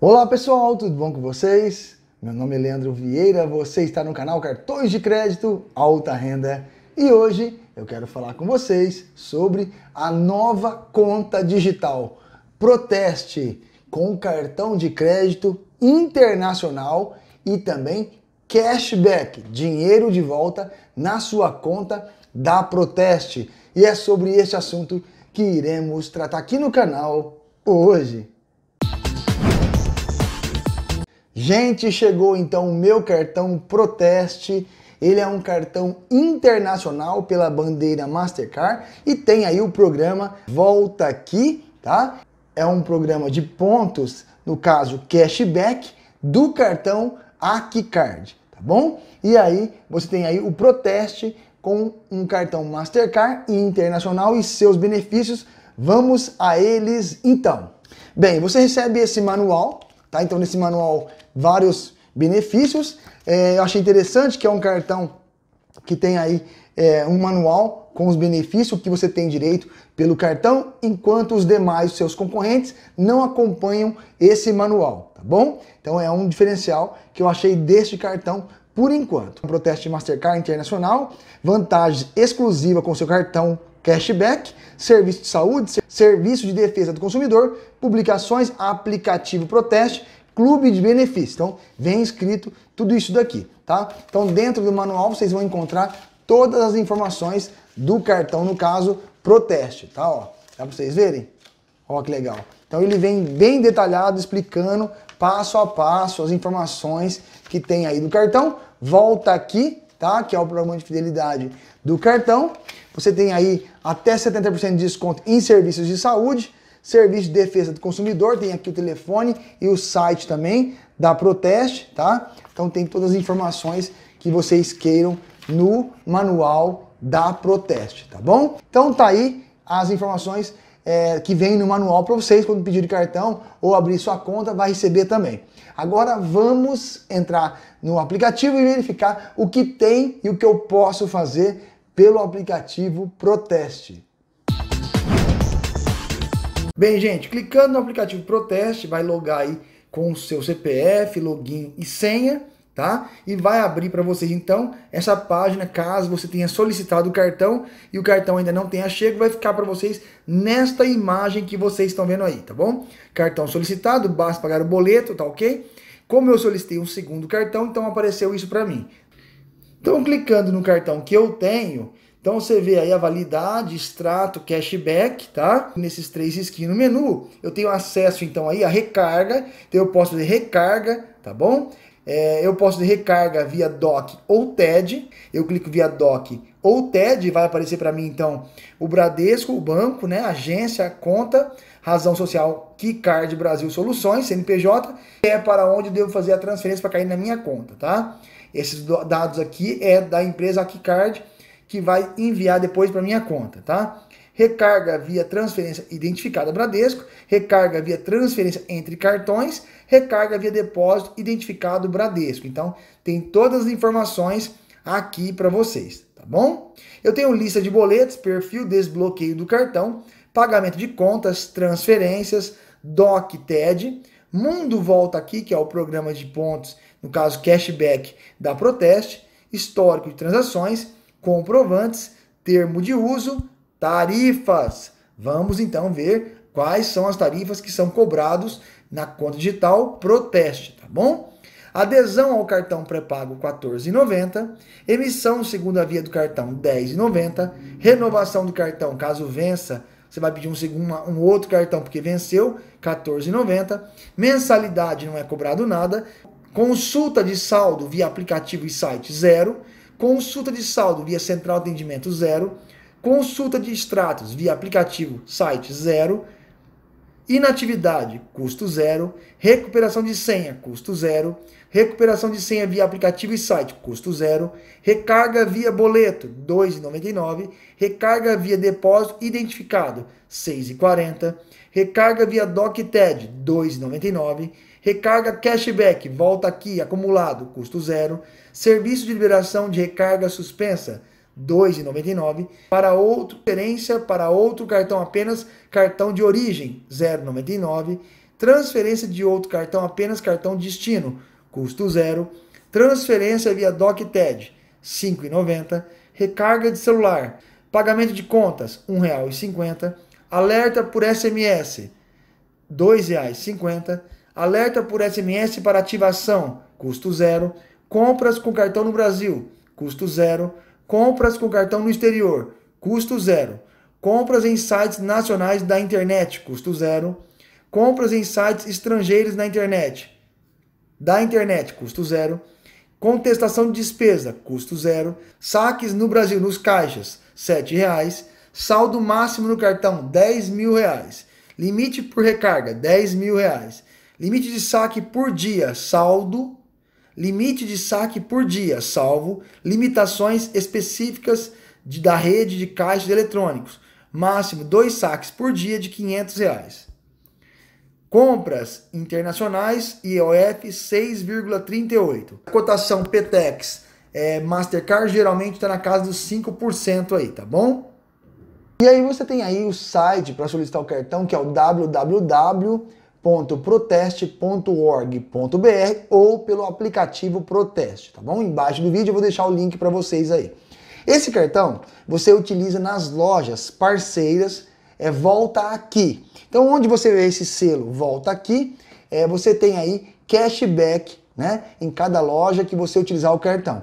Olá pessoal, tudo bom com vocês? Meu nome é Leandro Vieira, você está no canal Cartões de Crédito Alta Renda e hoje eu quero falar com vocês sobre a nova conta digital. Proteste com cartão de crédito internacional e também cashback, dinheiro de volta na sua conta da Proteste. E é sobre este assunto que iremos tratar aqui no canal hoje. Gente, chegou então o meu cartão Proteste. Ele é um cartão internacional pela bandeira Mastercard e tem aí o programa Volta Aqui, tá? É um programa de pontos, no caso cashback, do cartão AquiCard, tá bom? E aí você tem aí o Proteste com um cartão Mastercard internacional e seus benefícios. Vamos a eles então. Bem, você recebe esse manual, tá? Então nesse manual vários benefícios. É, eu achei interessante que é um cartão que tem aí é, um manual com os benefícios que você tem direito pelo cartão, enquanto os demais seus concorrentes não acompanham esse manual, tá bom? Então é um diferencial que eu achei deste cartão por enquanto. Um protesto de Mastercard Internacional, vantagens exclusiva com seu cartão cashback, serviço de saúde, serviço de defesa do consumidor, publicações, aplicativo Proteste clube de benefícios. Então, vem escrito tudo isso daqui, tá? Então, dentro do manual vocês vão encontrar todas as informações do cartão, no caso, pro teste, tá? Ó, dá para vocês verem? Ó, que legal. Então, ele vem bem detalhado, explicando passo a passo as informações que tem aí do cartão. Volta aqui, tá? Que é o programa de fidelidade do cartão. Você tem aí até 70% de desconto em serviços de saúde. Serviço de Defesa do Consumidor, tem aqui o telefone e o site também da Proteste, tá? Então tem todas as informações que vocês queiram no manual da Proteste, tá bom? Então tá aí as informações é, que vem no manual para vocês quando pedir cartão ou abrir sua conta, vai receber também. Agora vamos entrar no aplicativo e verificar o que tem e o que eu posso fazer pelo aplicativo Proteste. Bem, gente, clicando no aplicativo Proteste, vai logar aí com o seu CPF, login e senha, tá? E vai abrir para vocês então essa página, caso você tenha solicitado o cartão e o cartão ainda não tenha chego, vai ficar para vocês nesta imagem que vocês estão vendo aí, tá bom? Cartão solicitado, basta pagar o boleto, tá OK? Como eu solicitei um segundo cartão, então apareceu isso para mim. Então, clicando no cartão que eu tenho, então você vê aí a validade, extrato, cashback, tá? Nesses três skins no menu. Eu tenho acesso então aí a recarga, então eu posso fazer recarga, tá bom? É, eu posso de recarga via DOC ou TED. Eu clico via DOC ou TED, vai aparecer para mim então o Bradesco, o banco, né, agência, conta, razão social, Keycard Brasil Soluções, CNPJ, é para onde eu devo fazer a transferência para cair na minha conta, tá? Esses dados aqui é da empresa Keycard que vai enviar depois para minha conta, tá? Recarga via transferência identificada Bradesco, recarga via transferência entre cartões, recarga via depósito identificado Bradesco. Então, tem todas as informações aqui para vocês, tá bom? Eu tenho lista de boletos, perfil desbloqueio do cartão, pagamento de contas, transferências, DOC, TED, Mundo Volta aqui, que é o programa de pontos, no caso cashback da Proteste, histórico de transações, comprovantes, termo de uso, tarifas. Vamos então ver quais são as tarifas que são cobrados na conta digital Proteste, tá bom? Adesão ao cartão pré-pago 14,90, emissão segunda via do cartão 10,90, renovação do cartão caso vença, você vai pedir um, segundo, um outro cartão porque venceu 14,90, mensalidade não é cobrado nada, consulta de saldo via aplicativo e site zero, Consulta de saldo via central atendimento, zero. Consulta de extratos via aplicativo, site, zero. Inatividade, custo zero. Recuperação de senha, custo zero. Recuperação de senha via aplicativo e site, custo zero. Recarga via boleto, R$ 2,99. Recarga via depósito identificado, R$ 6,40. Recarga via DocTed, R$ 2,99. Recarga cashback, volta aqui, acumulado, custo zero. Serviço de liberação de recarga suspensa, R$ 2,99. Para outra transferência para outro cartão apenas, cartão de origem, R$ 0,99. Transferência de outro cartão apenas, cartão destino, custo zero. Transferência via DocTed, R$ 5,90. Recarga de celular, pagamento de contas, R$ 1,50. Alerta por SMS, R$ 2,50 Alerta por SMS para ativação, custo zero. Compras com cartão no Brasil, custo zero. Compras com cartão no exterior, custo zero. Compras em sites nacionais da internet, custo zero. Compras em sites estrangeiros na internet, da internet, custo zero. Contestação de despesa, custo zero. Saques no Brasil, nos caixas, R$ reais. Saldo máximo no cartão, R$ mil reais. Limite por recarga, R$ mil reais. Limite de saque por dia, saldo. Limite de saque por dia, salvo limitações específicas de, da rede de caixas de eletrônicos. Máximo dois saques por dia de R$ 500. Reais. Compras internacionais, IOF 6,38. A cotação PTEX é, Mastercard geralmente está na casa dos 5% aí, tá bom? E aí você tem aí o site para solicitar o cartão, que é o www www.proteste.org.br ou pelo aplicativo Proteste, tá bom? Embaixo do vídeo eu vou deixar o link para vocês aí. Esse cartão você utiliza nas lojas parceiras, é volta aqui. Então onde você vê esse selo volta aqui, é, você tem aí cashback, né, em cada loja que você utilizar o cartão.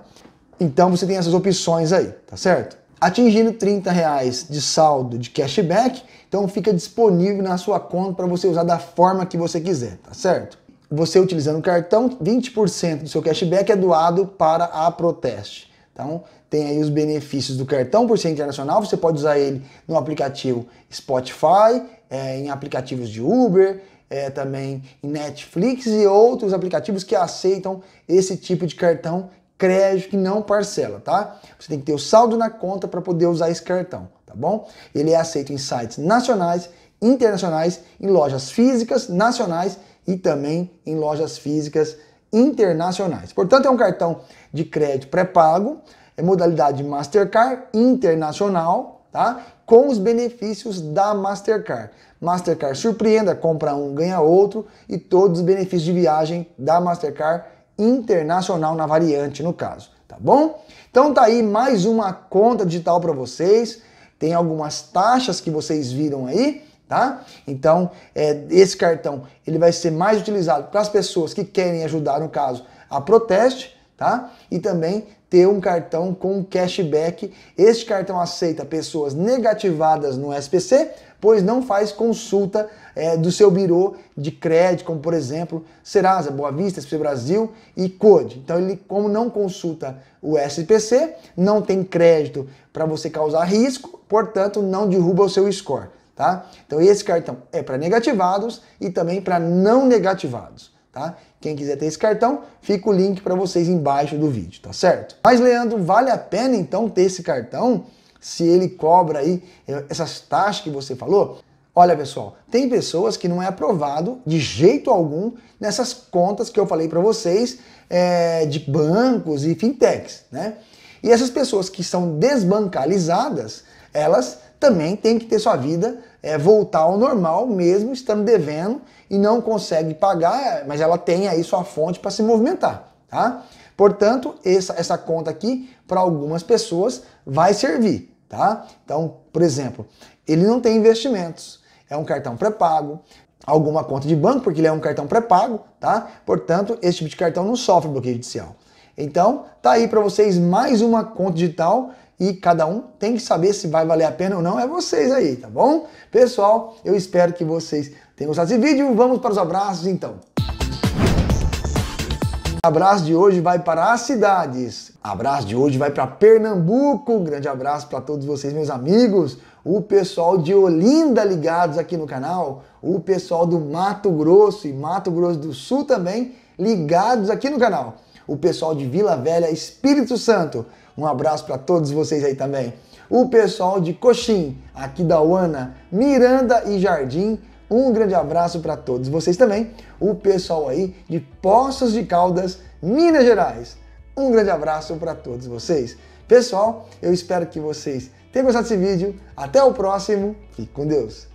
Então você tem essas opções aí, tá certo? atingindo 30 reais de saldo de cashback, então fica disponível na sua conta para você usar da forma que você quiser, tá certo? Você utilizando o cartão, 20% do seu cashback é doado para a Proteste. Então, tem aí os benefícios do cartão por ser internacional, você pode usar ele no aplicativo Spotify, é, em aplicativos de Uber, é, também em Netflix e outros aplicativos que aceitam esse tipo de cartão crédito que não parcela, tá? Você tem que ter o saldo na conta para poder usar esse cartão, tá bom? Ele é aceito em sites nacionais, internacionais, em lojas físicas nacionais e também em lojas físicas internacionais. Portanto, é um cartão de crédito pré-pago, é modalidade Mastercard internacional, tá? Com os benefícios da Mastercard. Mastercard surpreenda, compra um, ganha outro e todos os benefícios de viagem da Mastercard internacional na variante, no caso, tá bom? Então tá aí mais uma conta digital para vocês. Tem algumas taxas que vocês viram aí, tá? Então é, esse cartão ele vai ser mais utilizado para as pessoas que querem ajudar, no caso, a proteste, tá? E também ter um cartão com cashback. Este cartão aceita pessoas negativadas no SPC, pois não faz consulta é, do seu birô de crédito, como por exemplo Serasa, Boa Vista, SPC Brasil e Code. Então ele, como não consulta o SPC, não tem crédito para você causar risco, portanto não derruba o seu score, tá? Então esse cartão é para negativados e também para não negativados, tá? Quem quiser ter esse cartão, fica o link para vocês embaixo do vídeo, tá certo? Mas Leandro, vale a pena então ter esse cartão? Se ele cobra aí é, essas taxas que você falou? Olha, pessoal, tem pessoas que não é aprovado de jeito algum nessas contas que eu falei para vocês é, de bancos e fintechs, né? E essas pessoas que são desbancalizadas, elas também têm que ter sua vida é, voltar ao normal, mesmo estando devendo e não consegue pagar, mas ela tem aí sua fonte para se movimentar, tá? Portanto, essa, essa conta aqui, para algumas pessoas, vai servir, tá? Então, por exemplo, ele não tem investimentos, é um cartão pré-pago, alguma conta de banco, porque ele é um cartão pré-pago, tá? Portanto, esse tipo de cartão não sofre bloqueio judicial. Então, tá aí para vocês mais uma conta digital e cada um tem que saber se vai valer a pena ou não, é vocês aí, tá bom? Pessoal, eu espero que vocês tenham gostado desse vídeo. Vamos para os abraços então. Abraço de hoje vai para as cidades. Abraço de hoje vai para Pernambuco. Grande abraço para todos vocês, meus amigos. O pessoal de Olinda ligados aqui no canal. O pessoal do Mato Grosso e Mato Grosso do Sul também ligados aqui no canal o pessoal de Vila Velha, Espírito Santo. Um abraço para todos vocês aí também. O pessoal de Coxim, aqui da Uana, Miranda e Jardim. Um grande abraço para todos vocês também. O pessoal aí de Poços de Caldas, Minas Gerais. Um grande abraço para todos vocês. Pessoal, eu espero que vocês tenham gostado desse vídeo. Até o próximo. Fique com Deus.